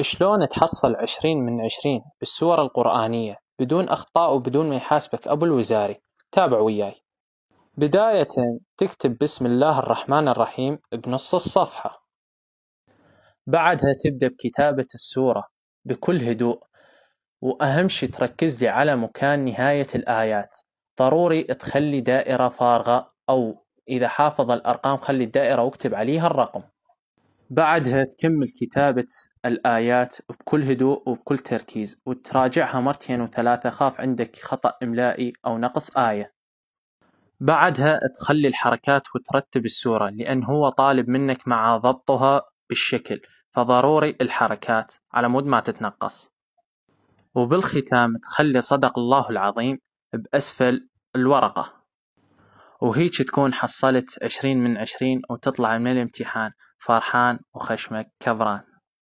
شلون تحصل عشرين من عشرين بالسور القرآنية بدون أخطاء وبدون ما يحاسبك أبو الوزاري تابع وياي بداية تكتب بسم الله الرحمن الرحيم بنص الصفحة بعدها تبدأ بكتابة السورة بكل هدوء وأهم شي تركز لي على مكان نهاية الآيات ضروري تخلي دائرة فارغة أو إذا حافظ الأرقام خلي الدائرة واكتب عليها الرقم بعدها تكمل كتابة الآيات بكل هدوء وبكل تركيز وتراجعها مرتين وثلاثة خاف عندك خطأ إملائي أو نقص آية بعدها تخلي الحركات وترتب السورة لأن هو طالب منك مع ضبطها بالشكل فضروري الحركات على مود ما تتنقص وبالختام تخلي صدق الله العظيم بأسفل الورقة وهيك تكون حصلت عشرين من عشرين وتطلع من الامتحان فرحان وخشمك كبران